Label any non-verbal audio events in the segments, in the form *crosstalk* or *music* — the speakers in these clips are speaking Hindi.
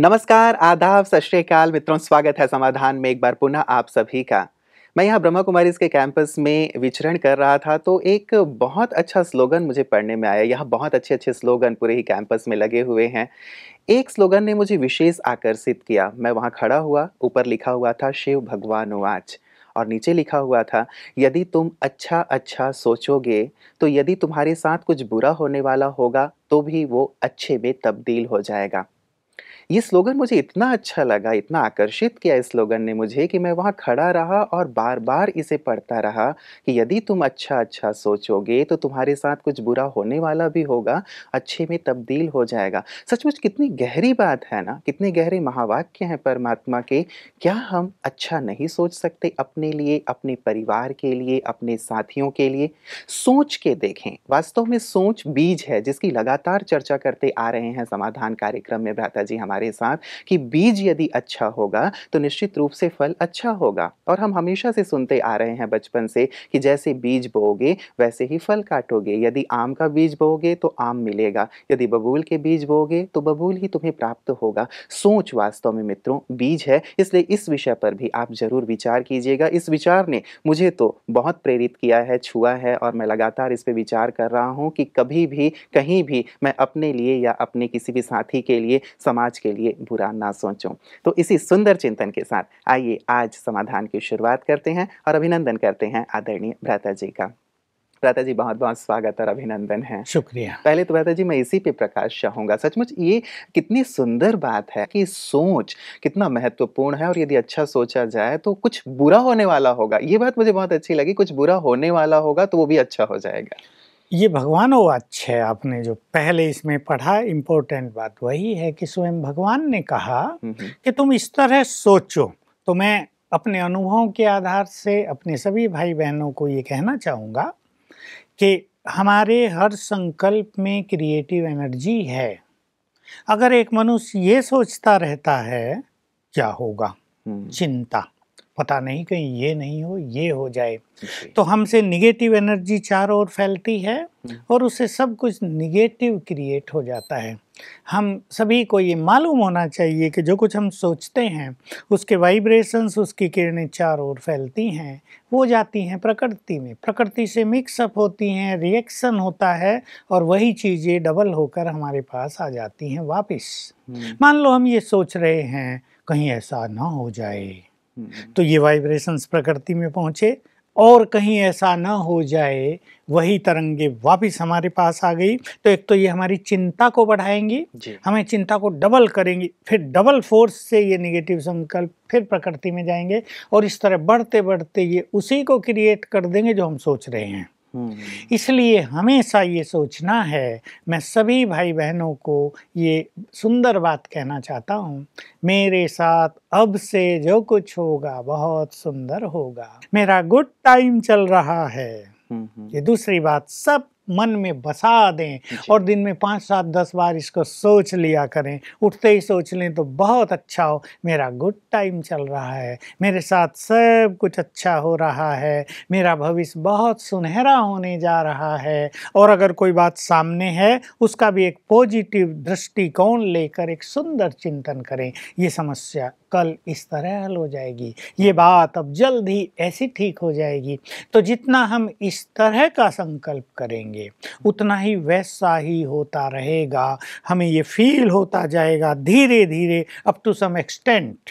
नमस्कार आदाब सत श्रीकाल मित्रों स्वागत है समाधान में एक बार पुनः आप सभी का मैं यहाँ ब्रह्मा कुमारी के कैंपस में विचरण कर रहा था तो एक बहुत अच्छा स्लोगन मुझे पढ़ने में आया यहाँ बहुत अच्छे अच्छे स्लोगन पूरे ही कैंपस में लगे हुए हैं एक स्लोगन ने मुझे विशेष आकर्षित किया मैं वहाँ खड़ा हुआ ऊपर लिखा हुआ था शिव भगवान वाच और नीचे लिखा हुआ था यदि तुम अच्छा अच्छा सोचोगे तो यदि तुम्हारे साथ कुछ बुरा होने वाला होगा तो भी वो अच्छे में तब्दील हो जाएगा ये स्लोगन मुझे इतना अच्छा लगा इतना आकर्षित किया इस स्लोगन ने मुझे कि मैं वहाँ खड़ा रहा और बार बार इसे पढ़ता रहा कि यदि तुम अच्छा अच्छा सोचोगे तो तुम्हारे साथ कुछ बुरा होने वाला भी होगा अच्छे में तब्दील हो जाएगा सचमुच कितनी गहरी बात है ना कितने गहरे महावाक्य हैं परमात्मा के क्या हम अच्छा नहीं सोच सकते अपने लिए अपने परिवार के लिए अपने साथियों के लिए सोच के देखें वास्तव में सोच बीज है जिसकी लगातार चर्चा करते आ रहे हैं समाधान कार्यक्रम में भ्राता जी हमारे हमारे साथ कि बीज यदि अच्छा होगा तो निश्चित रूप से फल अच्छा होगा और हम हमेशा से सुनते आ रहे हैं बचपन से कि जैसे बीज बोओगे वैसे ही फल काटोगे यदि आम का बीज बोओगे तो आम मिलेगा यदि बबूल के बीज बोओगे तो बबूल ही तुम्हें प्राप्त होगा सोच वास्तव में मित्रों बीज है इसलिए इस विषय पर भी आप जरूर विचार कीजिएगा इस विचार ने मुझे तो बहुत प्रेरित किया है छुआ है और मैं लगातार इस पर विचार कर रहा हूँ कि कभी भी कहीं भी मैं अपने लिए या अपने किसी भी साथी के लिए समाज के लिए बुरा ना सोचूं तो इसी सुंदर चिंतन के साथ आइए आज समाधान की शुरुआत करते हैं और अभिनंदन करते हैं आदरणीय भ्राता जी का भ्राता जी बहुत बहुत स्वागत और अभिनंदन है शुक्रिया पहले तो भ्राता जी मैं इसी पे प्रकाश चाहूंगा सचमुच ये कितनी सुंदर बात है कि सोच कितना महत्वपूर्ण है और यदि अच्छा सोचा जाए तो कुछ बुरा होने वाला होगा ये बात मुझे बहुत अच्छी लगी कुछ बुरा होने वाला होगा तो वो भी अच्छा हो जाएगा ये भगवान वाच है आपने जो पहले इसमें पढ़ा इम्पोर्टेंट बात वही है कि स्वयं भगवान ने कहा हम्म, हम्म। कि तुम इस तरह सोचो तो मैं अपने अनुभवों के आधार से अपने सभी भाई बहनों को ये कहना चाहूँगा कि हमारे हर संकल्प में क्रिएटिव एनर्जी है अगर एक मनुष्य ये सोचता रहता है क्या होगा हम्म। चिंता पता नहीं कहीं ये नहीं हो ये हो जाए तो हमसे निगेटिव एनर्जी चारों ओर फैलती है हम्म। और उससे सब कुछ निगेटिव क्रिएट हो जाता है हम सभी को ये मालूम होना चाहिए कि जो कुछ हम सोचते हैं उसके वाइब्रेशंस उसकी किरणें चारों ओर फैलती हैं वो जाती हैं प्रकृति में प्रकृति से मिक्सअप होती हैं रिएक्शन होता है और वही चीज़ें डबल होकर हमारे पास आ जाती हैं वापस हम्म। मान लो हम ये सोच रहे हैं कहीं ऐसा ना हो जाए हम्म। तो ये वाइब्रेशंस प्रकृति में पहुँचे और कहीं ऐसा ना हो जाए वही तरंगे वापस हमारे पास आ गई तो एक तो ये हमारी चिंता को बढ़ाएंगी हमें चिंता को डबल करेंगी फिर डबल फोर्स से ये निगेटिव संकल्प फिर प्रकृति में जाएंगे और इस तरह बढ़ते बढ़ते ये उसी को क्रिएट कर देंगे जो हम सोच रहे हैं हम्म। इसलिए हमेशा ये सोचना है मैं सभी भाई बहनों को ये सुंदर बात कहना चाहता हूँ मेरे साथ अब से जो कुछ होगा बहुत सुंदर होगा मेरा गुड टाइम चल रहा है हम्म, हम्म। ये दूसरी बात सब मन में बसा दें और दिन में पाँच सात दस बार इसको सोच लिया करें उठते ही सोच लें तो बहुत अच्छा हो मेरा गुड टाइम चल रहा है मेरे साथ सब कुछ अच्छा हो रहा है मेरा भविष्य बहुत सुनहरा होने जा रहा है और अगर कोई बात सामने है उसका भी एक पॉजिटिव दृष्टिकोण लेकर एक सुंदर चिंतन करें ये समस्या कल इस तरह हल हो जाएगी ये बात अब जल्द ही ऐसी ठीक हो जाएगी तो जितना हम इस तरह का संकल्प करेंगे जाएंगे उतना ही वैसा ही होता रहेगा हमें ये फील होता जाएगा धीरे धीरे अप टू सम एक्सटेंट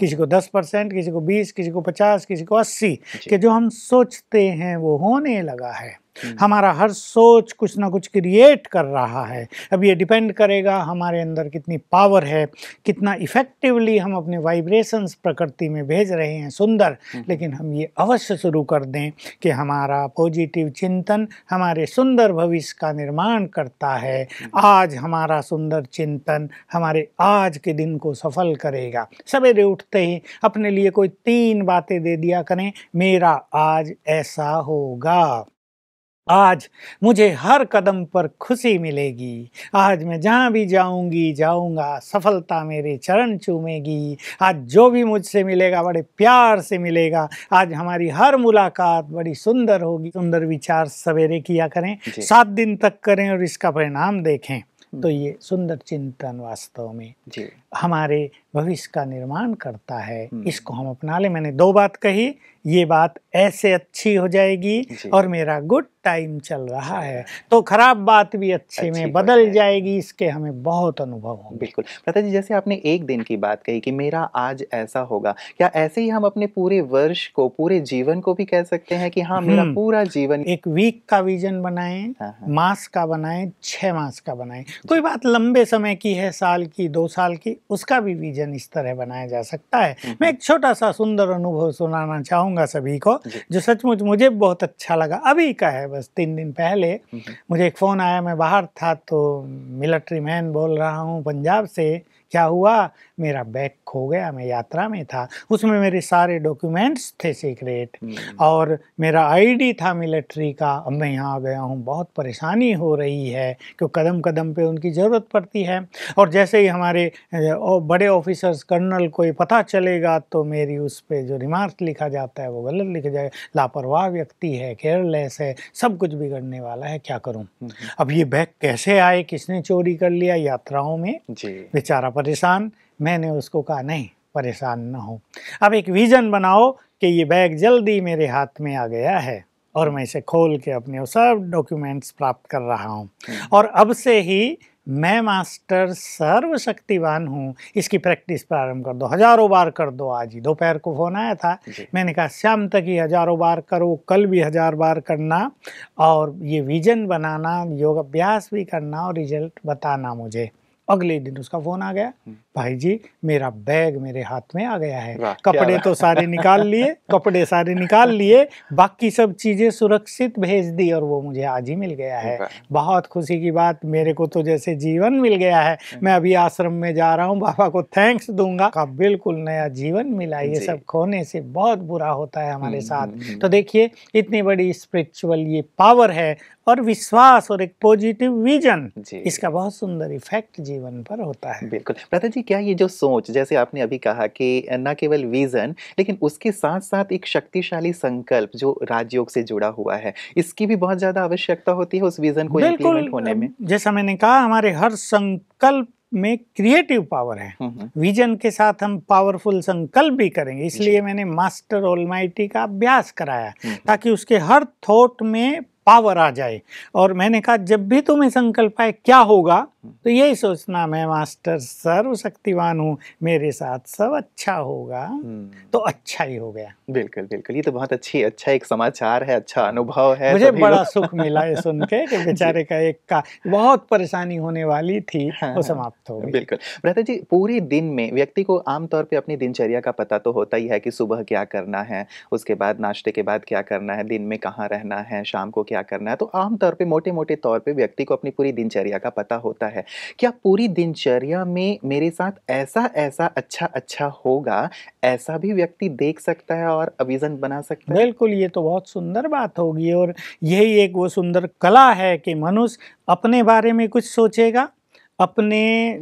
किसी को दस परसेंट किसी को बीस किसी को पचास किसी को अस्सी के जो हम सोचते हैं वो होने लगा है हम्म। हमारा हर सोच कुछ ना कुछ क्रिएट कर रहा है अब ये डिपेंड करेगा हमारे अंदर कितनी पावर है कितना इफेक्टिवली हम अपने वाइब्रेशंस प्रकृति में भेज रहे हैं सुंदर हम्म, हम्म। लेकिन हम ये अवश्य शुरू कर दें कि हमारा पॉजिटिव चिंतन हमारे सुंदर भविष्य का निर्माण करता है आज हमारा सुंदर चिंतन हमारे आज के दिन को सफल करेगा सवेरे उठते ही अपने लिए कोई तीन बातें दे दिया करें मेरा आज ऐसा होगा आज मुझे हर कदम पर खुशी मिलेगी आज मैं जहाँ भी जाऊँगी जाऊँगा सफलता मेरे चरण चूमेगी आज जो भी मुझसे मिलेगा बड़े प्यार से मिलेगा आज हमारी हर मुलाकात बड़ी सुंदर होगी सुंदर विचार सवेरे किया करें सात दिन तक करें और इसका परिणाम देखें तो ये सुंदर चिंतन वास्तव में जी हमारे भविष्य का निर्माण करता है हम्म। इसको हम अपना ले मैंने दो बात कही ये बात ऐसे अच्छी हो जाएगी और मेरा गुड टाइम चल रहा है तो खराब बात भी अच्छे अच्छी में बदल जाएगी इसके हमें बहुत अनुभव हो बिल्कुल प्रता जी जैसे आपने एक दिन की बात कही कि मेरा आज ऐसा होगा क्या ऐसे ही हम अपने पूरे वर्ष को पूरे जीवन को भी कह सकते हैं कि हाँ मेरा हम्म। पूरा जीवन एक वीक का विजन बनाए हाँ, हाँ। मास का बनाए छ मास का बनाए कोई बात लंबे समय की है साल की दो साल की उसका भी विजन इस तरह बनाया जा सकता है हम्म, मैं हम्म। एक छोटा सा सुंदर अनुभव सुनाना चाहूँगा सभी को जो सचमुच मुझे बहुत अच्छा लगा अभी का है बस तीन दिन पहले हम्म, मुझे एक फ़ोन आया मैं बाहर था तो मिलिट्री मैन बोल रहा हूँ पंजाब से क्या हुआ मेरा बैग खो गया मैं यात्रा में था उसमें मेरे सारे डॉक्यूमेंट्स थे सीक्रेट हम्म। और मेरा आईडी था मिलिट्री का अब मैं यहाँ आ गया हूँ बहुत परेशानी हो रही है क्यों कदम कदम पे उनकी ज़रूरत पड़ती है और जैसे ही हमारे बड़े ऑफिसर्स कर्नल को पता चलेगा तो मेरी उस पर जो रिमार्क लिखा जाता है वो गलत लिखा जाए लापरवाह व्यक्ति है केयरलेस है सब कुछ बिगड़ने वाला है क्या करूँ हम्म। अब ये बैग कैसे आए किसने चोरी कर लिया यात्राओं में बेचारा परेशान मैंने उसको कहा नहीं परेशान ना हो अब एक विज़न बनाओ कि ये बैग जल्दी मेरे हाथ में आ गया है और मैं इसे खोल के अपने वो सब डॉक्यूमेंट्स प्राप्त कर रहा हूँ हम्म। और अब से ही मैं मास्टर सर्वशक्तिवान हूँ इसकी प्रैक्टिस प्रारंभ कर दो हजारों बार कर दो आज ही दोपहर को फ़ोन आया था मैंने कहा शाम तक ही हजारों बार करो कल भी हजार बार करना और ये विजन बनाना योग अभ्यास भी करना और रिजल्ट बताना मुझे अगले दिन उसका फोन आ गया हम्म। भाई जी मेरा बैग मेरे हाथ में आ गया है कपड़े तो सारे निकाल लिए कपड़े सारे निकाल लिए बाकी सब चीजें सुरक्षित भेज दी और वो मुझे आज ही मिल गया है बहुत खुशी की बात मेरे को तो जैसे जीवन मिल गया है हम्म। मैं अभी आश्रम में जा रहा हूँ बाबा को थैंक्स दूंगा का बिल्कुल नया जीवन मिला ये सब खोने से बहुत बुरा होता है हमारे हम्म, साथ तो देखिए इतनी बड़ी स्पिरिचुअल ये पावर है और विश्वास और एक पॉजिटिव विजन इसका बहुत सुंदर इफेक्ट जीवन पर होता है बिल्कुल प्रता जी क्या ये जो सोच जैसे आपने अभी कहा कि न केवल विजन लेकिन उसके साथ साथ एक शक्तिशाली संकल्प जो राजयोग से जुड़ा हुआ है इसकी भी बहुत ज्यादा आवश्यकता होती है उस विजन को बिल्कुल होने में जैसा मैंने कहा हमारे हर संकल्प में क्रिएटिव पावर है विजन हम्म, हम्म। के साथ हम पावरफुल संकल्प भी करेंगे इसलिए मैंने मास्टर ऑलमाइटी का अभ्यास कराया हम्म। ताकि उसके हर थॉट में पावर आ जाए और मैंने कहा जब भी तुम्हें संकल्प आए क्या होगा तो यही सोचना मैं मास्टर सर्वशक्तिवान हूँ मेरे साथ सब अच्छा होगा हम्म। तो अच्छा ही हो गया बिल्कुल बिल्कुल ये तो बहुत अच्छी अच्छा एक समाचार है अच्छा अनुभव है मुझे बड़ा सुख मिला ये सुन के *laughs* बेचारे का एक का बहुत परेशानी होने वाली थी वो हाँ, हाँ। समाप्त हो गई बिल्कुल भ्रता जी पूरे दिन में व्यक्ति को आमतौर पर अपनी दिनचर्या का पता तो होता ही है कि सुबह क्या करना है उसके बाद नाश्ते के बाद क्या करना है दिन में कहाँ रहना है शाम को क्या करना है तो आमतौर पर मोटे मोटे तौर पर व्यक्ति को अपनी पूरी दिनचर्या का पता होता है है क्या पूरी दिनचर्या में मेरे साथ ऐसा ऐसा अच्छा अच्छा होगा ऐसा भी व्यक्ति देख सकता है और अविजन बना सकता है बिल्कुल ये तो बहुत सुंदर बात होगी और यही एक वो सुंदर कला है कि मनुष्य अपने बारे में कुछ सोचेगा अपने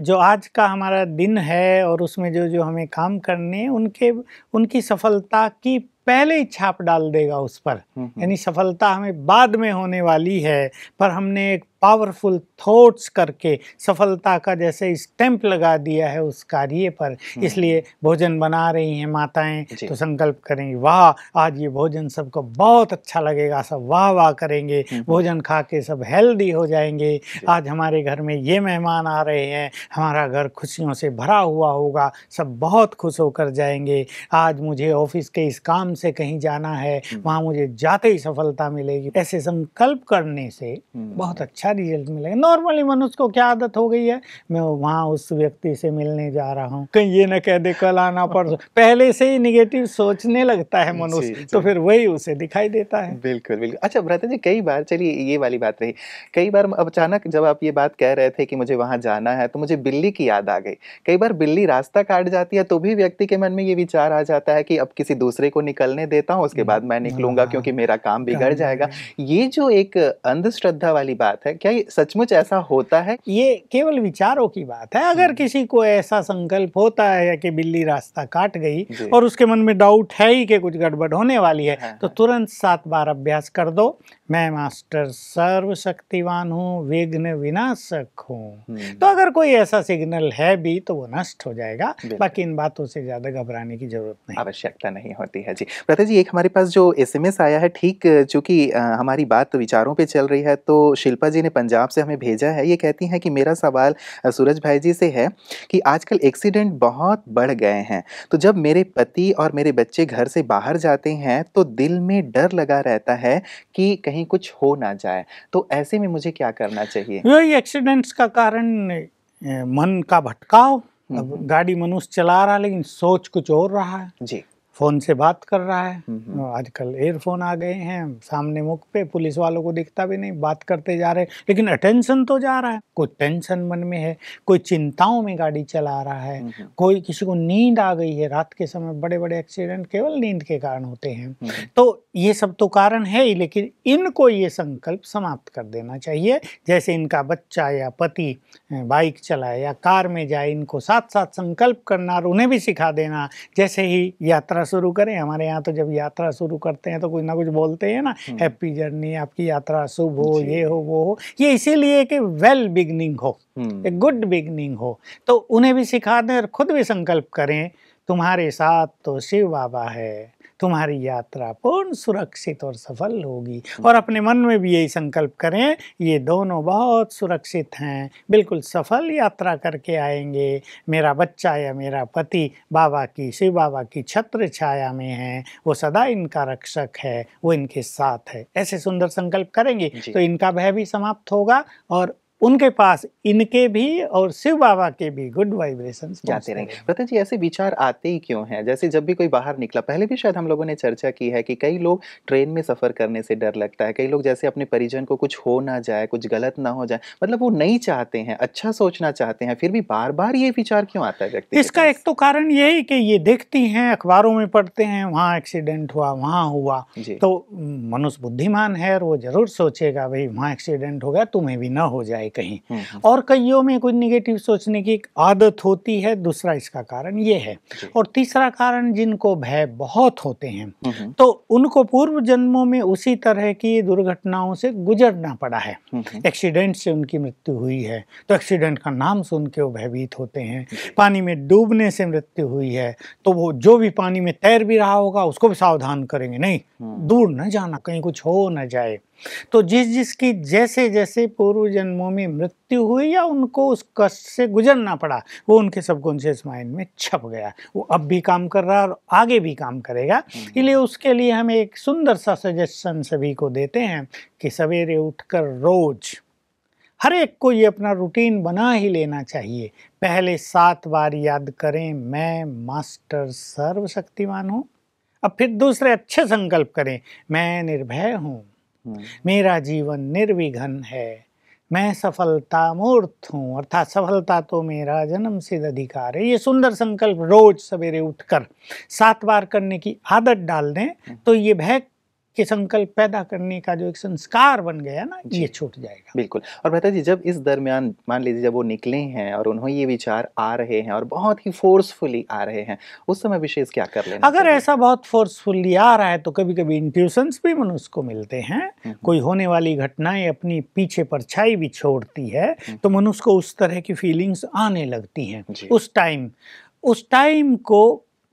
जो आज का हमारा दिन है और उसमें जो जो हमें काम करने उनके उनकी सफलता की पहले ही छाप डाल देगा उस पर हम्म, हम्म। यानी सफलता हमें बाद में होने वाली है पर हमने एक पावरफुल थॉट्स करके सफलता का जैसे स्टैंप लगा दिया है उस कार्य पर हम्म। इसलिए भोजन बना रही हैं माताएं तो संकल्प करेंगे वाह आज ये भोजन सबको बहुत अच्छा लगेगा सब वाह वाह करेंगे हम्म। भोजन खा के सब हेल्दी हो जाएंगे आज हमारे घर में ये मेहमान आ रहे हैं हमारा घर खुशियों से भरा हुआ होगा सब बहुत खुश होकर जाएंगे आज मुझे ऑफिस के इस काम से कहीं जाना है हम्म। वहाँ मुझे जाते ही सफलता मिलेगी ऐसे संकल्प करने से बहुत अच्छा अच्छा रिजल्ट मिलेगा नॉर्मली मनुष्य को क्या आदत हो गई है मैं वहाँ उस व्यक्ति से मिलने जा रहा हूँ कहीं ये ना कह दे कल आना पड़ पहले से ही निगेटिव सोचने लगता है मनुष्य तो फिर वही उसे दिखाई देता है बिल्कुल बिल्कुल अच्छा भ्राता जी कई बार चलिए ये वाली बात रही कई बार अचानक जब आप ये बात कह रहे थे कि मुझे वहाँ जाना है तो मुझे बिल्ली की याद आ गई कई बार बिल्ली रास्ता काट जाती है तो भी व्यक्ति के मन में ये विचार आ जाता है कि अब किसी दूसरे को निकलने देता हूँ उसके बाद मैं निकलूंगा क्योंकि मेरा काम बिगड़ जाएगा ये जो एक अंधश्रद्धा वाली बात है क्या सचमुच ऐसा होता है ये केवल विचारों की बात है अगर हम्म। किसी को ऐसा संकल्प होता है कि बिल्ली रास्ता काट गई और उसके मन में डाउट है ही कि कुछ गड़बड़ होने वाली है तो तुरंत सात बार अभ्यास कर दो मैं मास्टर सर्वशक्तिवान हूँ विघ्न विनाशक हूँ हम्म। तो अगर कोई ऐसा सिग्नल है भी तो वो नष्ट हो जाएगा बाकी इन बातों से ज्यादा घबराने की जरूरत नहीं आवश्यकता नहीं होती है जी प्रता जी एक हमारे पास जो एसएमएस आया है ठीक चूंकि हमारी बात विचारों पे चल रही है तो शिल्पा जी ने पंजाब से हमें भेजा है ये कहती है कि मेरा सवाल सूरज भाई जी से है कि आजकल एक्सीडेंट बहुत बढ़ गए हैं तो जब मेरे पति और मेरे बच्चे घर से बाहर जाते हैं तो दिल में डर लगा रहता है कि कहीं कहीं कुछ हो ना जाए तो ऐसे में मुझे क्या करना चाहिए वही एक्सीडेंट्स का कारण मन का भटकाव हम्म। गाड़ी मनुष्य चला रहा लेकिन सोच कुछ और रहा है जी फोन से बात कर रहा है आजकल एयरफोन आ गए हैं सामने मुख पे पुलिस वालों को दिखता भी नहीं बात करते जा रहे लेकिन अटेंशन तो जा रहा है कोई टेंशन मन में है कोई चिंताओं में गाड़ी चला रहा है कोई किसी को नींद आ गई है रात के समय बड़े बड़े एक्सीडेंट केवल नींद के कारण होते हैं तो ये सब तो कारण है ही लेकिन इनको ये संकल्प समाप्त कर देना चाहिए जैसे इनका बच्चा या पति बाइक चलाए या कार में जाए इनको साथ साथ संकल्प करना और उन्हें भी सिखा देना जैसे ही यात्रा शुरू करें हमारे यहाँ तो जब यात्रा शुरू करते हैं तो कुछ ना कुछ बोलते हैं ना हम्म। हैप्पी जर्नी आपकी यात्रा शुभ हो ये हो वो हो ये इसीलिए कि वेल बिगनिंग हो हम्म। एक गुड बिगनिंग हो तो उन्हें भी सिखा दें और खुद भी संकल्प करें तुम्हारे साथ तो शिव बाबा है तुम्हारी यात्रा पूर्ण सुरक्षित और सफल होगी और अपने मन में भी यही संकल्प करें ये दोनों बहुत सुरक्षित हैं बिल्कुल सफल यात्रा करके आएंगे मेरा बच्चा या मेरा पति बाबा की शिव बाबा की छत्र छाया में है वो सदा इनका रक्षक है वो इनके साथ है ऐसे सुंदर संकल्प करेंगे तो इनका भय भी समाप्त होगा और उनके पास इनके भी और शिव बाबा के भी गुड वाइब्रेशन जाते रहे रतन जी ऐसे विचार आते ही क्यों हैं जैसे जब भी कोई बाहर निकला पहले भी शायद हम लोगों ने चर्चा की है कि कई लोग ट्रेन में सफर करने से डर लगता है कई लोग जैसे अपने परिजन को कुछ हो ना जाए कुछ गलत ना हो जाए मतलब वो नहीं चाहते हैं अच्छा सोचना चाहते हैं फिर भी बार बार ये विचार क्यों आता है व्यक्ति इसका एक तो कारण यही कि ये देखती हैं अखबारों में पढ़ते हैं वहाँ एक्सीडेंट हुआ वहाँ हुआ तो मनुष्य बुद्धिमान है और वो जरूर सोचेगा भाई वहाँ एक्सीडेंट हो गया तुम्हें भी ना हो जाएगा कहीं हम्म, हम्म। और कईयों में कोई निगेटिव सोचने की आदत होती है दूसरा इसका कारण ये है और तीसरा कारण जिनको भय बहुत होते हैं हम्म, तो उनको पूर्व जन्मों में उसी तरह की दुर्घटनाओं से गुजरना पड़ा है एक्सीडेंट से उनकी मृत्यु हुई है तो एक्सीडेंट का नाम सुन के वो भयभीत होते हैं पानी में डूबने से मृत्यु हुई है तो वो जो भी पानी में तैर भी रहा होगा उसको भी सावधान करेंगे नहीं दूर न जाना कहीं कुछ हो न जाए तो जिस जिसकी जैसे जैसे पूर्व जन्मों में मृत्यु हुई या उनको उस कष्ट से गुजरना पड़ा वो उनके सबकॉन्शियस माइंड में छप गया वो अब भी काम कर रहा है और आगे भी काम करेगा हम्म। इसलिए उसके लिए हम एक सुंदर सा सजेशन सभी को देते हैं कि सवेरे उठकर रोज़ हर एक को ये अपना रूटीन बना ही लेना चाहिए पहले सात बार याद करें मैं मास्टर सर्वशक्तिमान हूँ अब फिर दूसरे अच्छे संकल्प करें मैं निर्भय हूँ हम्म। मेरा जीवन निर्विघन है मैं सफलता मूर्त हूँ अर्थात सफलता तो मेरा जन्म सिद्ध अधिकार है ये सुंदर संकल्प रोज सवेरे उठकर सात बार करने की आदत डाल दें हम्म। तो ये भय के संकल्प पैदा करने का जो एक संस्कार बन गया ना ये छूट जाएगा बिल्कुल और मेहता जी जब इस दरमियान मान लीजिए जब वो निकले हैं और उन्होंने ये विचार आ रहे हैं और बहुत ही फोर्सफुली आ रहे हैं उस समय विशेष क्या कर लेना अगर ऐसा बहुत फोर्सफुली आ रहा है तो कभी कभी इंट्यूशन भी मनुष्य को मिलते हैं हम्म, हम्म। कोई होने वाली घटनाएं अपनी पीछे परछाई भी छोड़ती है हम्म। तो मनुष्य को उस तरह की फीलिंग्स आने लगती हैं उस टाइम उस टाइम को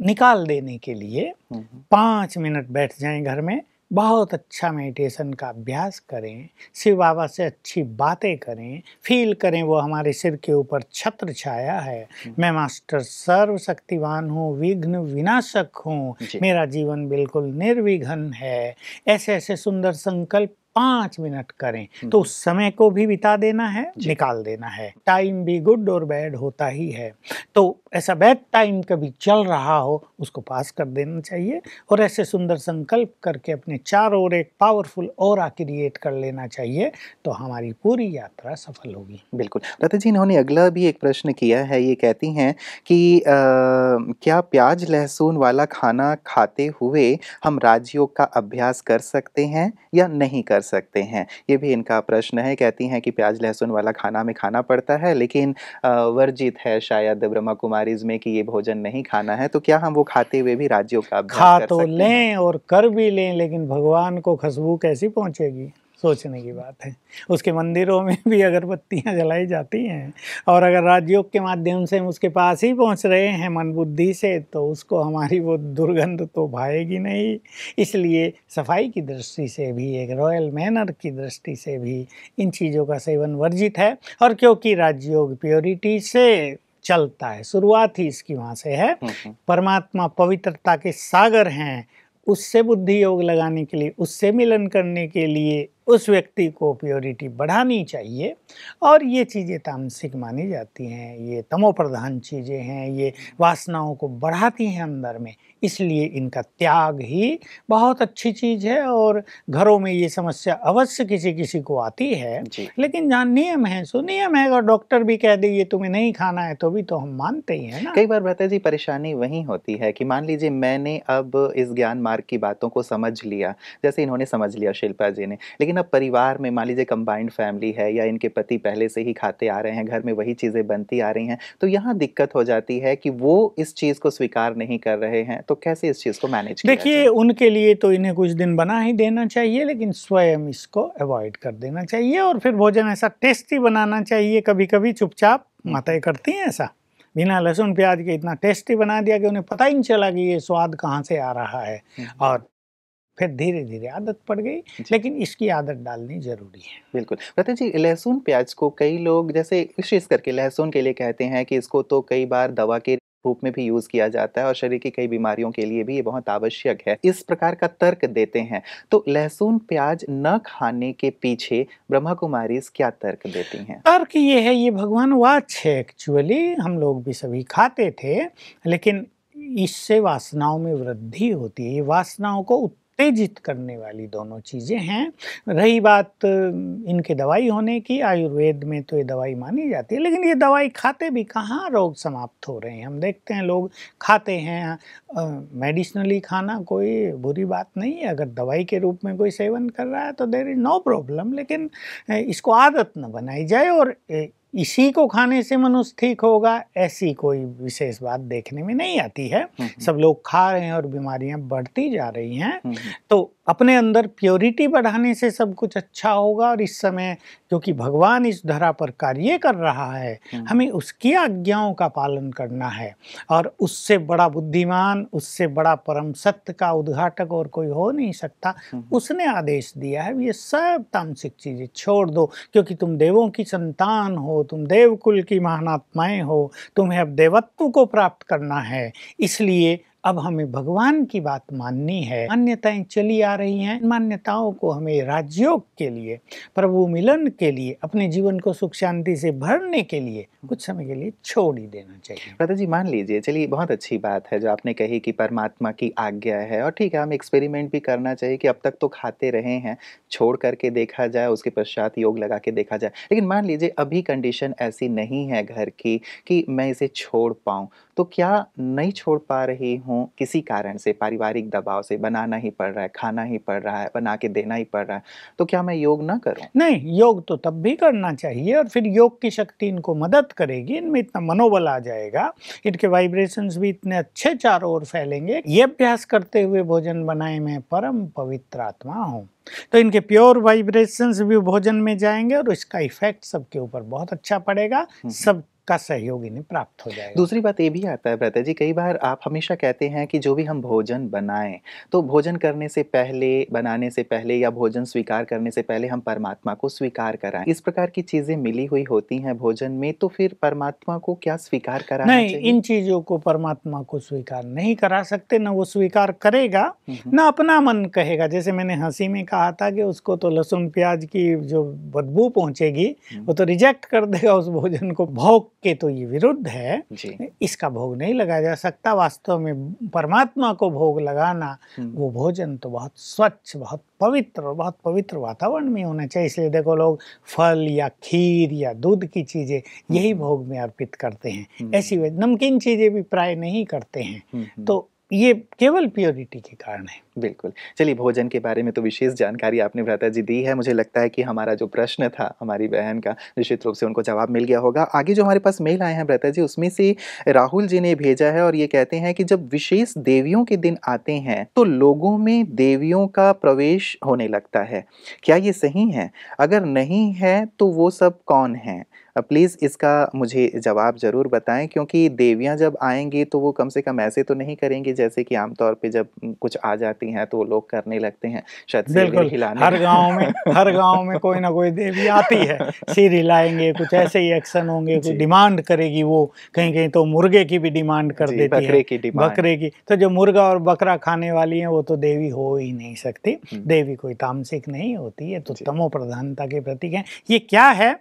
निकाल देने के लिए पाँच मिनट बैठ जाएं घर में बहुत अच्छा मेडिटेशन का अभ्यास करें शिव बाबा से अच्छी बातें करें फील करें वो हमारे सिर के ऊपर छत्र छाया है मैं मास्टर सर्वशक्तिवान हूँ विघ्न विनाशक हूँ मेरा जीवन बिल्कुल निर्विघ्न है ऐसे ऐसे सुंदर संकल्प पाँच मिनट करें हम्म। तो उस समय को भी बिता देना है निकाल देना है टाइम भी गुड और बैड होता ही है तो ऐसा बैड टाइम कभी चल रहा हो उसको पास कर देना चाहिए और ऐसे सुंदर संकल्प करके अपने चार ओर एक पावरफुल और क्रिएट कर लेना चाहिए तो हमारी पूरी यात्रा सफल होगी बिल्कुल लता जी इन्होंने अगला भी एक प्रश्न किया है ये कहती हैं कि आ, क्या प्याज लहसुन वाला खाना खाते हुए हम राजयोग का अभ्यास कर सकते हैं या नहीं कर सकते हैं ये भी इनका प्रश्न है कहती हैं कि प्याज लहसुन वाला खाना हमें खाना पड़ता है लेकिन वर्जित है शायद ब्रह्मा कुमारीज में कि ये भोजन नहीं खाना है तो क्या हम वो खाते हुए भी राज्यों का खा तो लें और कर भी लें लेकिन भगवान को खुशबू कैसी पहुँचेगी सोचने की बात है उसके मंदिरों में भी अगरबत्तियाँ जलाई जाती हैं और अगर राजयोग के माध्यम से हम उसके पास ही पहुँच रहे हैं मन बुद्धि से तो उसको हमारी वो दुर्गंध तो भाएगी नहीं इसलिए सफाई की दृष्टि से भी एक रॉयल मैनर की दृष्टि से भी इन चीज़ों का सेवन वर्जित है और क्योंकि राजयोग प्योरिटी से चलता है शुरुआत ही इसकी वहाँ से है हम्म, हम्म। परमात्मा पवित्रता के सागर हैं उससे बुद्धि योग लगाने के लिए उससे मिलन करने के लिए उस व्यक्ति को प्योरिटी बढ़ानी चाहिए और ये चीज़ें तामसिक मानी जाती हैं ये तमोप्रधान चीज़ें हैं ये वासनाओं को बढ़ाती हैं अंदर में इसलिए इनका त्याग ही बहुत अच्छी चीज़ है और घरों में ये समस्या अवश्य किसी किसी को आती है लेकिन जहाँ नियम है सो नियम है अगर डॉक्टर भी कह दे ये तुम्हें नहीं खाना है तो भी तो हम मानते ही हैं कई बार बहता जी परेशानी वही होती है कि मान लीजिए मैंने अब इस ज्ञान मार्ग की बातों को समझ लिया जैसे इन्होंने समझ लिया शिल्पा जी ने लेकिन ना परिवार में मान लीजिए कंबाइंड फैमिली है या इनके पति पहले से ही खाते आ रहे हैं घर में वही चीज़ें बनती आ रही हैं तो यहाँ दिक्कत हो जाती है कि वो इस चीज़ को स्वीकार नहीं कर रहे हैं तो कैसे इस चीज़ को मैनेज देखिए उनके लिए तो इन्हें कुछ दिन बना ही देना चाहिए लेकिन स्वयं इसको अवॉइड कर देना चाहिए और फिर भोजन ऐसा टेस्टी बनाना चाहिए कभी कभी चुपचाप माताएं करती हैं ऐसा बिना लहसुन प्याज के इतना टेस्टी बना दिया कि उन्हें पता ही नहीं चला कि ये स्वाद कहाँ से आ रहा है हम्म। और फिर धीरे धीरे आदत पड़ गई लेकिन इसकी आदत डालनी जरूरी है बिल्कुल रतन जी लहसुन प्याज को कई लोग जैसे विशेष करके लहसुन के लिए कहते हैं कि इसको तो कई बार दवा के रूप में भी यूज किया जाता है और शरीर की कई बीमारियों के लिए भी ये बहुत आवश्यक है इस प्रकार का तर्क देते हैं तो लहसुन प्याज न खाने के पीछे ब्रह्मा कुमारी क्या तर्क देती हैं तर्क ये है ये भगवान वाच है एक्चुअली हम लोग भी सभी खाते थे लेकिन इससे वासनाओं में वृद्धि होती है ये वासनाओं को उत्तेजित करने वाली दोनों चीज़ें हैं रही बात इनके दवाई होने की आयुर्वेद में तो ये दवाई मानी जाती है लेकिन ये दवाई खाते भी कहाँ रोग समाप्त हो रहे हैं हम देखते हैं लोग खाते हैं मेडिसिनली खाना कोई बुरी बात नहीं है अगर दवाई के रूप में कोई सेवन कर रहा है तो देर इज़ नो प्रॉब्लम लेकिन इसको आदत न बनाई जाए और इसी को खाने से मनुष्य ठीक होगा ऐसी कोई विशेष बात देखने में नहीं आती है हम्म, हम्म। सब लोग खा रहे हैं और बीमारियां बढ़ती जा रही हैं हम्म, तो अपने अंदर प्योरिटी बढ़ाने से सब कुछ अच्छा होगा और इस समय क्योंकि भगवान इस धरा पर कार्य कर रहा है हम्म। हमें उसकी आज्ञाओं का पालन करना है और उससे बड़ा बुद्धिमान उससे बड़ा परम सत्य का उद्घाटक और कोई हो नहीं सकता हम्म। उसने आदेश दिया है ये सब तामसिक चीज़ें छोड़ दो क्योंकि तुम देवों की संतान हो तुम देवकुल की महानात्माएँ हो तुम्हें अब देवत्व को प्राप्त करना है इसलिए अब हमें भगवान की बात माननी है मान्यताएं चली आ रही हैं मान्यताओं को हमें राजयोग के लिए प्रभु मिलन के लिए अपने जीवन को सुख शांति से भरने के लिए कुछ समय के लिए छोड़ ही देना चाहिए प्रदा जी मान लीजिए चलिए बहुत अच्छी बात है जो आपने कही कि परमात्मा की आज्ञा है और ठीक है हम एक्सपेरिमेंट भी करना चाहिए कि अब तक तो खाते रहे हैं छोड़ करके देखा जाए उसके पश्चात योग लगा के देखा जाए लेकिन मान लीजिए अभी कंडीशन ऐसी नहीं है घर की कि मैं इसे छोड़ पाऊँ तो क्या नहीं छोड़ पा रही हूँ किसी कारण से पारिवारिक दबाव से बनाना ही पड़ रहा है खाना ही पड़ रहा है बना के देना ही पड़ रहा है तो क्या मैं योग ना करूँ नहीं योग तो तब भी करना चाहिए और फिर योग की शक्ति इनको मदद करेगी इनमें इतना मनोबल आ जाएगा इनके वाइब्रेशन भी इतने अच्छे चारों ओर फैलेंगे ये अभ्यास करते हुए भोजन बनाए मैं परम पवित्र आत्मा हूँ तो इनके प्योर वाइब्रेशंस भी भोजन में जाएंगे और इसका इफेक्ट सबके ऊपर बहुत अच्छा पड़ेगा हम्म। सब का सहयोग इन्हें प्राप्त हो जाएगा दूसरी बात ये भी आता है ब्रता जी कई बार आप हमेशा कहते हैं कि जो भी हम भोजन बनाएं तो भोजन करने से पहले बनाने से पहले या भोजन स्वीकार करने से पहले हम परमात्मा को स्वीकार कराएं इस प्रकार की चीजें मिली हुई होती हैं भोजन में तो फिर परमात्मा को क्या स्वीकार कराना नहीं चाहिए? इन चीजों को परमात्मा को स्वीकार नहीं करा सकते ना वो स्वीकार करेगा ना अपना मन कहेगा जैसे मैंने हंसी में कहा था कि उसको तो लहसुन प्याज की जो बदबू पहुंचेगी हम्म। वो तो रिजेक्ट कर देगा उस भोजन को भोग के तो ये विरुद्ध है इसका भोग नहीं लगाया जा सकता वास्तव में परमात्मा को भोग लगाना हम्म। वो भोजन तो बहुत स्वच्छ बहुत पवित्र और बहुत पवित्र वातावरण में होना चाहिए इसलिए देखो लोग फल या खीर या दूध की चीज़ें यही हम्म। भोग में अर्पित करते हैं हम्म। ऐसी नमकीन चीज़ें भी प्राय नहीं करते हैं तो ये केवल प्योरिटी के कारण है बिल्कुल चलिए भोजन के बारे में तो विशेष जानकारी आपने भ्राता जी दी है मुझे लगता है कि हमारा जो प्रश्न था हमारी बहन का निश्चित रूप से उनको जवाब मिल गया होगा आगे जो हमारे पास मेल आए हैं भ्राता जी उसमें से राहुल जी ने भेजा है और ये कहते हैं कि जब विशेष देवियों के दिन आते हैं तो लोगों में देवियों का प्रवेश होने लगता है क्या ये सही है अगर नहीं है तो वो सब कौन हैं प्लीज़ इसका मुझे जवाब ज़रूर बताएं क्योंकि देवियाँ जब आएंगी तो वो कम से कम ऐसे तो नहीं करेंगी जैसे कि आमतौर पे जब कुछ आ जाती होती हैं तो वो लोग करने लगते हैं शायद बिल्कुल हर गांव में हर गांव में कोई ना कोई देवी आती है *laughs* सिर हिलाएंगे कुछ ऐसे ही एक्शन होंगे कुछ डिमांड करेगी वो कहीं कहीं तो मुर्गे की भी डिमांड कर देती है बकरे है की बकरे की तो जो मुर्गा और बकरा खाने वाली है वो तो देवी हो ही नहीं सकती हम्म। देवी कोई तामसिक नहीं होती है तो तमो प्रधानता के प्रतीक है ये क्या है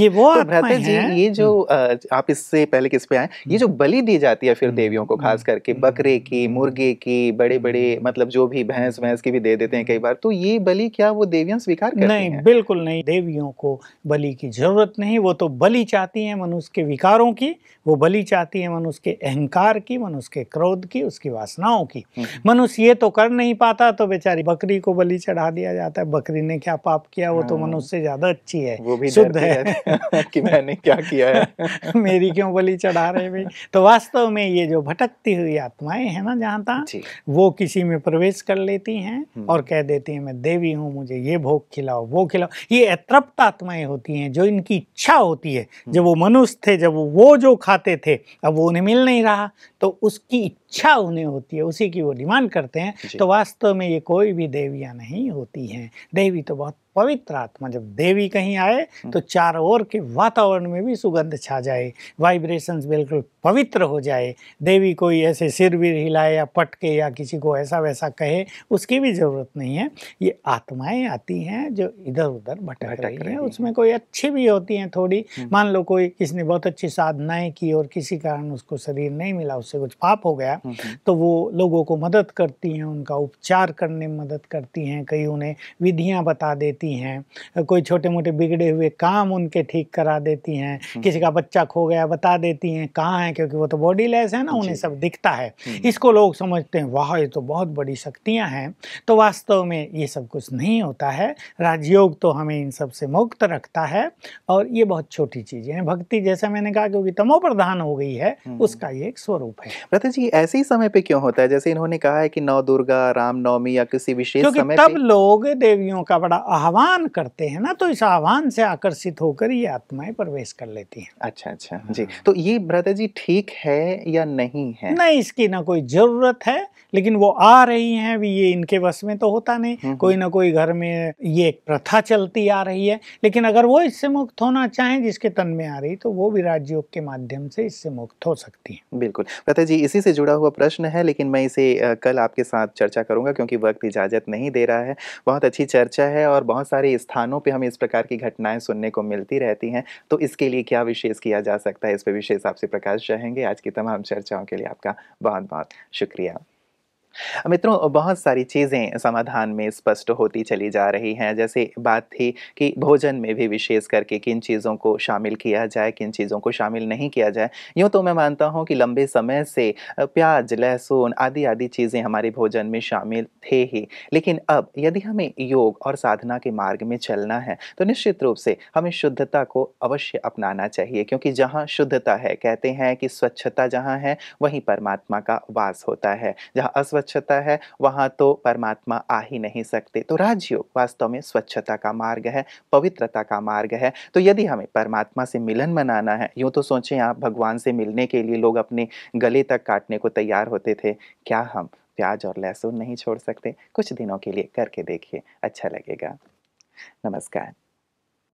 ये वो तो जी ये जो हम्म। आप इससे पहले किस पे आए ये हम्म। जो बलि दी जाती है फिर देवियों को खास करके बकरे की मुर्गे की बड़े बड़े मतलब जो भी भैंस भैंस की भी दे देते हैं कई बार तो ये बलि क्या वो देवियां स्वीकार करती नहीं हैं? बिल्कुल नहीं देवियों को बलि की जरूरत नहीं वो तो बलि चाहती हैं मनुष्य के विकारों की वो बलि चाहती हैं मनुष्य के अहंकार की मनुष्य के क्रोध की उसकी वासनाओं की हम्म। मनुष्य ये तो कर नहीं पाता तो बेचारी बकरी को बलि चढ़ा दिया जाता है बकरी ने क्या पाप किया वो तो हाँ। मनुष्य से ज्यादा अच्छी है वो भी शुद्ध है *laughs* कि मैंने क्या किया है *laughs* मेरी क्यों बलि चढ़ा रहे भाई तो वास्तव में ये जो भटकती हुई आत्माएं है ना जहाँ तक वो किसी में प्रवेश कर लेती हैं हम्म। और कह देती हैं मैं देवी हूँ मुझे ये भोग खिलाओ वो खिलाओ ये अतृप्त आत्माएं होती हैं जो इनकी इच्छा होती है हम्म। जब वो मनुष्य थे जब वो जो खाते थे अब वो उन्हें मिल नहीं रहा तो उसकी इच्छा उन्हें होती है उसी की वो डिमांड करते हैं तो वास्तव में ये कोई भी देवियाँ नहीं होती हैं देवी तो बहुत पवित्र आत्मा जब देवी कहीं आए तो चार ओर के वातावरण में भी सुगंध छा जाए वाइब्रेशंस बिल्कुल पवित्र हो जाए देवी कोई ऐसे सिर भी हिलाए या पटके या किसी को ऐसा वैसा कहे उसकी भी ज़रूरत नहीं है ये आत्माएं आती हैं जो इधर उधर भटक रही हैं उसमें कोई अच्छी भी होती हैं थोड़ी मान लो कोई किसी ने बहुत अच्छी साधनाएँ की और किसी कारण उसको शरीर नहीं मिला उससे कुछ पाप हो गया है हम्म। तो वो लोगों को मदद करती हैं उनका उपचार करने में मदद करती हैं कई उन्हें विधियाँ बता देती हैं कोई छोटे मोटे बिगड़े हुए काम उनके ठीक करा देती हैं हम्म। किसी का बच्चा खो गया बता देती हैं कहाँ है क्योंकि वो तो बॉडी लेस है ना उन्हें सब दिखता है हम्म। इसको लोग समझते हैं वाह ये तो बहुत बड़ी शक्तियाँ हैं तो वास्तव में ये सब कुछ नहीं होता है राजयोग तो हमें इन सब से मुक्त रखता है और ये बहुत छोटी चीज़ें हैं भक्ति जैसा मैंने कहा क्योंकि तमो प्रधान हो गई है उसका ये एक स्वरूप है जी ऐसे ऐसे ही समय पे क्यों होता है जैसे इन्होंने कहा है कि नौ दुर्गा रामनवमी या किसी विशेष समय तब पे... लोग देवियों का बड़ा आह्वान करते हैं ना तो इस आह्वान से आकर्षित होकर ये आत्माएं प्रवेश कर लेती हैं अच्छा अच्छा हाँ। जी तो ये ब्रदर जी ठीक है या नहीं है नहीं इसकी ना कोई जरूरत है लेकिन वो आ रही है भी ये इनके बस में तो होता नहीं हम्म, कोई हम्म। ना कोई घर में ये एक प्रथा चलती आ रही है लेकिन अगर वो इससे मुक्त होना चाहें जिसके तन में आ रही तो वो भी राजयोग के माध्यम से इससे मुक्त हो सकती है बिल्कुल जी इसी से जुड़ा हुआ प्रश्न है लेकिन मैं इसे कल आपके साथ चर्चा करूंगा क्योंकि वक्त इजाज़त नहीं दे रहा है बहुत अच्छी चर्चा है और बहुत सारे स्थानों पे हमें इस प्रकार की घटनाएं सुनने को मिलती रहती हैं तो इसके लिए क्या विशेष किया जा सकता है इस पर विशेष आपसे प्रकाश चाहेंगे आज की तमाम चर्चाओं के लिए आपका बहुत बहुत शुक्रिया मित्रों बहुत सारी चीज़ें समाधान में स्पष्ट होती चली जा रही हैं जैसे बात थी कि भोजन में भी विशेष करके किन चीज़ों को शामिल किया जाए किन चीज़ों को शामिल नहीं किया जाए यूँ तो मैं मानता हूँ कि लंबे समय से प्याज लहसुन आदि आदि चीज़ें हमारे भोजन में शामिल थे ही लेकिन अब यदि हमें योग और साधना के मार्ग में चलना है तो निश्चित रूप से हमें शुद्धता को अवश्य अपनाना चाहिए क्योंकि जहाँ शुद्धता है कहते हैं कि स्वच्छता जहाँ है वहीं परमात्मा का वास होता है जहाँ अस्व स्वच्छता है वहाँ तो परमात्मा आ ही नहीं सकते तो राजयोग वास्तव में स्वच्छता का मार्ग है पवित्रता का मार्ग है तो यदि हमें परमात्मा से मिलन मनाना है यूँ तो सोचें आप भगवान से मिलने के लिए लोग अपने गले तक काटने को तैयार होते थे क्या हम प्याज और लहसुन नहीं छोड़ सकते कुछ दिनों के लिए करके देखिए अच्छा लगेगा नमस्कार